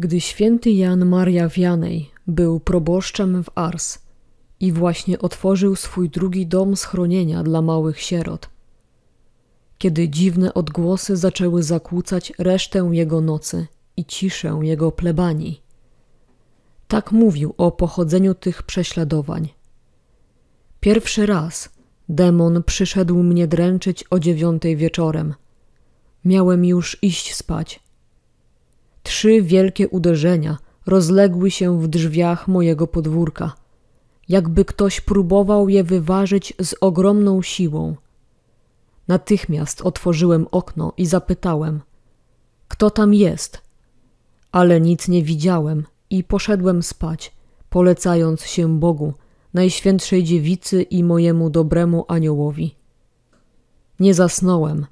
Gdy święty Jan Maria Wianej był proboszczem w Ars i właśnie otworzył swój drugi dom schronienia dla małych sierot, kiedy dziwne odgłosy zaczęły zakłócać resztę jego nocy i ciszę jego plebanii. Tak mówił o pochodzeniu tych prześladowań. Pierwszy raz demon przyszedł mnie dręczyć o dziewiątej wieczorem. Miałem już iść spać Trzy wielkie uderzenia rozległy się w drzwiach mojego podwórka, jakby ktoś próbował je wyważyć z ogromną siłą. Natychmiast otworzyłem okno i zapytałem: Kto tam jest? Ale nic nie widziałem i poszedłem spać, polecając się Bogu, Najświętszej Dziewicy i mojemu dobremu aniołowi. Nie zasnąłem,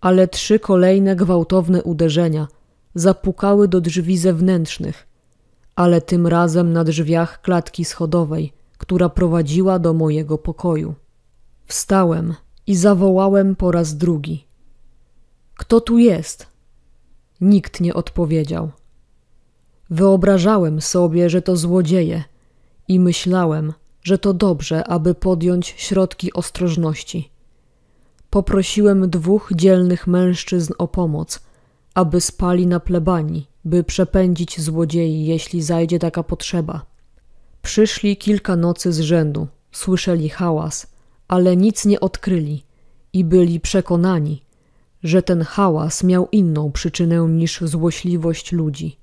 ale trzy kolejne gwałtowne uderzenia zapukały do drzwi zewnętrznych, ale tym razem na drzwiach klatki schodowej, która prowadziła do mojego pokoju. Wstałem i zawołałem po raz drugi. Kto tu jest? Nikt nie odpowiedział. Wyobrażałem sobie, że to złodzieje i myślałem, że to dobrze, aby podjąć środki ostrożności. Poprosiłem dwóch dzielnych mężczyzn o pomoc – aby spali na plebanii, by przepędzić złodziei, jeśli zajdzie taka potrzeba. Przyszli kilka nocy z rzędu, słyszeli hałas, ale nic nie odkryli i byli przekonani, że ten hałas miał inną przyczynę niż złośliwość ludzi.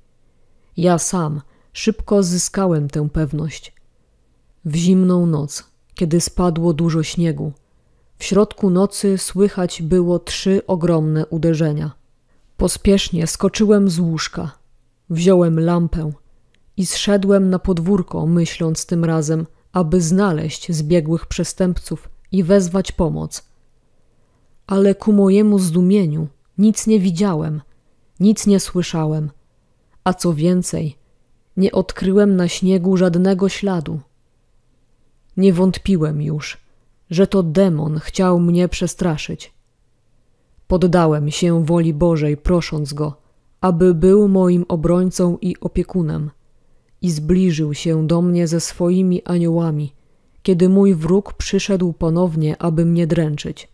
Ja sam szybko zyskałem tę pewność. W zimną noc, kiedy spadło dużo śniegu, w środku nocy słychać było trzy ogromne uderzenia. Pospiesznie skoczyłem z łóżka, wziąłem lampę i zszedłem na podwórko, myśląc tym razem, aby znaleźć zbiegłych przestępców i wezwać pomoc. Ale ku mojemu zdumieniu nic nie widziałem, nic nie słyszałem, a co więcej, nie odkryłem na śniegu żadnego śladu. Nie wątpiłem już, że to demon chciał mnie przestraszyć. Poddałem się woli Bożej, prosząc Go, aby był moim obrońcą i opiekunem, i zbliżył się do mnie ze swoimi aniołami, kiedy mój wróg przyszedł ponownie, aby mnie dręczyć.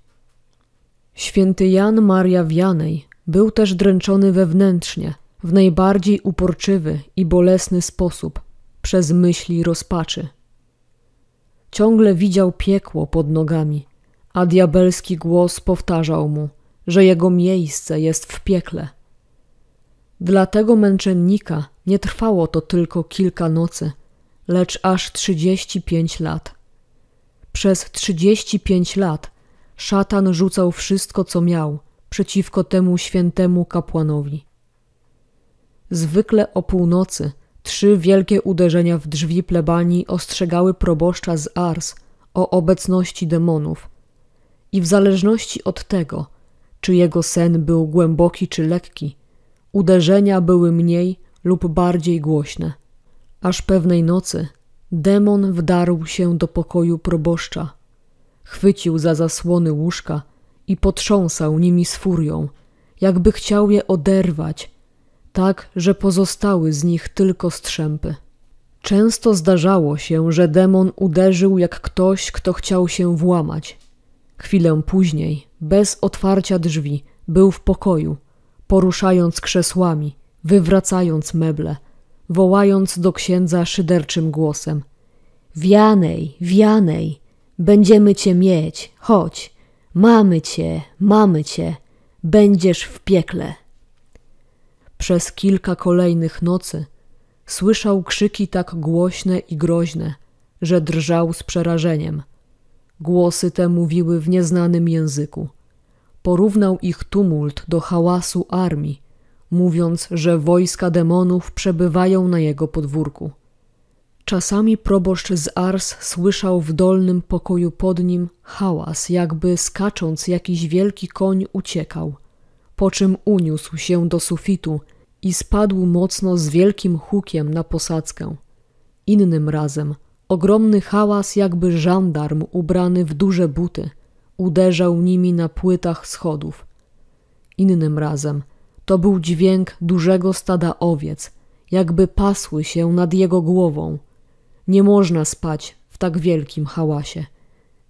Święty Jan Maria Wianej był też dręczony wewnętrznie, w najbardziej uporczywy i bolesny sposób, przez myśli rozpaczy. Ciągle widział piekło pod nogami, a diabelski głos powtarzał mu – że jego miejsce jest w piekle. Dla tego męczennika nie trwało to tylko kilka nocy, lecz aż 35 lat. Przez 35 lat szatan rzucał wszystko, co miał, przeciwko temu świętemu kapłanowi. Zwykle o północy trzy wielkie uderzenia w drzwi plebanii ostrzegały proboszcza z Ars o obecności demonów. I w zależności od tego, czy jego sen był głęboki czy lekki. Uderzenia były mniej lub bardziej głośne. Aż pewnej nocy demon wdarł się do pokoju proboszcza. Chwycił za zasłony łóżka i potrząsał nimi z furią, jakby chciał je oderwać, tak, że pozostały z nich tylko strzępy. Często zdarzało się, że demon uderzył jak ktoś, kto chciał się włamać. Chwilę później bez otwarcia drzwi, był w pokoju, poruszając krzesłami, wywracając meble, wołając do księdza szyderczym głosem: Wianej, wianej, będziemy cię mieć, chodź, mamy cię, mamy cię, będziesz w piekle. Przez kilka kolejnych nocy słyszał krzyki tak głośne i groźne, że drżał z przerażeniem Głosy te mówiły w nieznanym języku. Porównał ich tumult do hałasu armii, mówiąc, że wojska demonów przebywają na jego podwórku. Czasami proboszcz z Ars słyszał w dolnym pokoju pod nim hałas, jakby skacząc jakiś wielki koń uciekał, po czym uniósł się do sufitu i spadł mocno z wielkim hukiem na posadzkę. Innym razem – Ogromny hałas, jakby żandarm ubrany w duże buty, uderzał nimi na płytach schodów. Innym razem to był dźwięk dużego stada owiec, jakby pasły się nad jego głową. Nie można spać w tak wielkim hałasie.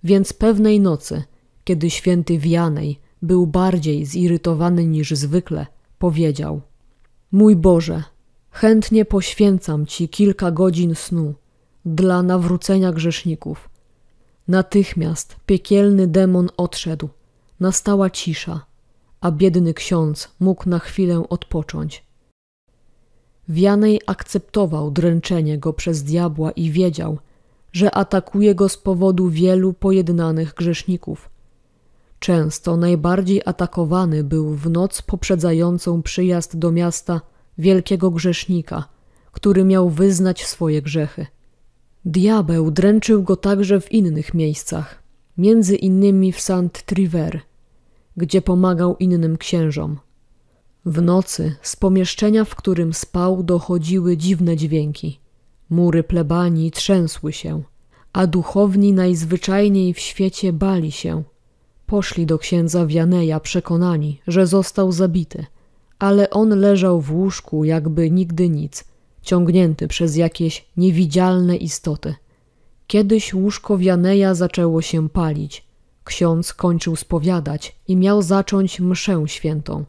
Więc pewnej nocy, kiedy święty Wianej był bardziej zirytowany niż zwykle, powiedział: Mój Boże, chętnie poświęcam Ci kilka godzin snu dla nawrócenia grzeszników. Natychmiast piekielny demon odszedł, nastała cisza, a biedny ksiądz mógł na chwilę odpocząć. Wianej akceptował dręczenie go przez diabła i wiedział, że atakuje go z powodu wielu pojednanych grzeszników. Często najbardziej atakowany był w noc poprzedzającą przyjazd do miasta wielkiego grzesznika, który miał wyznać swoje grzechy. Diabeł dręczył go także w innych miejscach, między innymi w Saint Triver, gdzie pomagał innym księżom. W nocy z pomieszczenia, w którym spał, dochodziły dziwne dźwięki. Mury plebanii trzęsły się, a duchowni najzwyczajniej w świecie bali się. Poszli do księdza Wianeja przekonani, że został zabity, ale on leżał w łóżku jakby nigdy nic – ciągnięty przez jakieś niewidzialne istoty. Kiedyś łóżko Wianeja zaczęło się palić. Ksiądz kończył spowiadać i miał zacząć mszę świętą.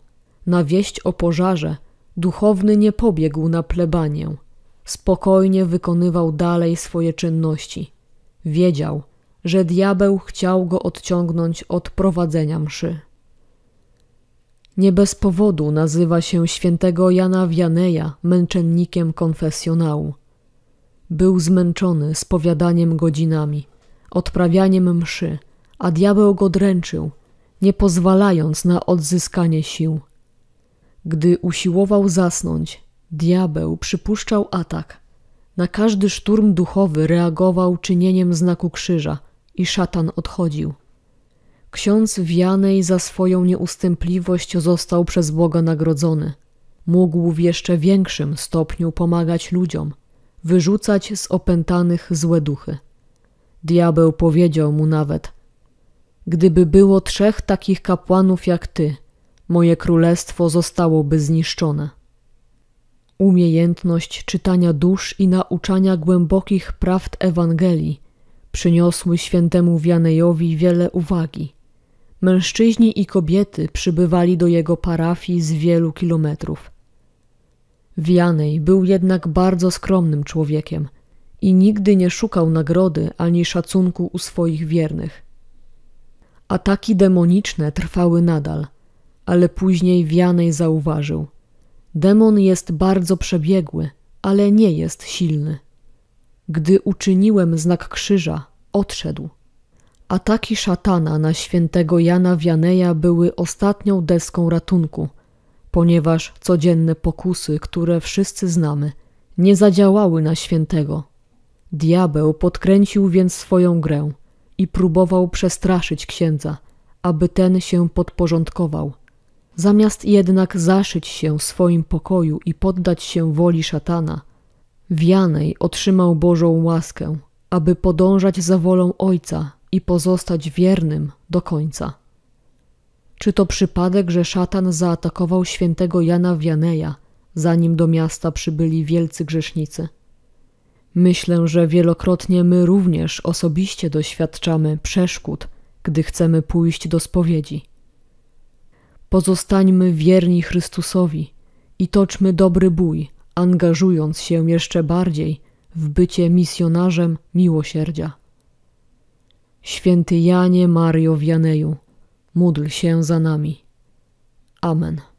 Na wieść o pożarze duchowny nie pobiegł na plebanię. Spokojnie wykonywał dalej swoje czynności. Wiedział, że diabeł chciał go odciągnąć od prowadzenia mszy. Nie bez powodu nazywa się świętego Jana Wianeja męczennikiem konfesjonału. Był zmęczony spowiadaniem godzinami, odprawianiem mszy, a diabeł go dręczył, nie pozwalając na odzyskanie sił. Gdy usiłował zasnąć, diabeł przypuszczał atak. Na każdy szturm duchowy reagował czynieniem znaku krzyża i szatan odchodził. Ksiądz Wianej za swoją nieustępliwość został przez Boga nagrodzony. Mógł w jeszcze większym stopniu pomagać ludziom, wyrzucać z opętanych złe duchy. Diabeł powiedział mu nawet: Gdyby było trzech takich kapłanów jak ty, moje królestwo zostałoby zniszczone. Umiejętność czytania dusz i nauczania głębokich prawd Ewangelii przyniosły świętemu Wianejowi wiele uwagi. Mężczyźni i kobiety przybywali do jego parafii z wielu kilometrów. Wianej był jednak bardzo skromnym człowiekiem i nigdy nie szukał nagrody ani szacunku u swoich wiernych. Ataki demoniczne trwały nadal, ale później Wianej zauważył. Demon jest bardzo przebiegły, ale nie jest silny. Gdy uczyniłem znak krzyża, odszedł – Ataki szatana na świętego Jana Wianeja były ostatnią deską ratunku, ponieważ codzienne pokusy, które wszyscy znamy, nie zadziałały na świętego. Diabeł podkręcił więc swoją grę i próbował przestraszyć księdza, aby ten się podporządkował. Zamiast jednak zaszyć się w swoim pokoju i poddać się woli szatana, Wianej otrzymał Bożą łaskę, aby podążać za wolą Ojca i pozostać wiernym do końca. Czy to przypadek, że szatan zaatakował świętego Jana Wianeja, zanim do miasta przybyli wielcy grzesznicy? Myślę, że wielokrotnie my również osobiście doświadczamy przeszkód, gdy chcemy pójść do spowiedzi. Pozostańmy wierni Chrystusowi i toczmy dobry bój, angażując się jeszcze bardziej w bycie misjonarzem miłosierdzia. Święty Janie Mario Wianeju, módl się za nami. Amen.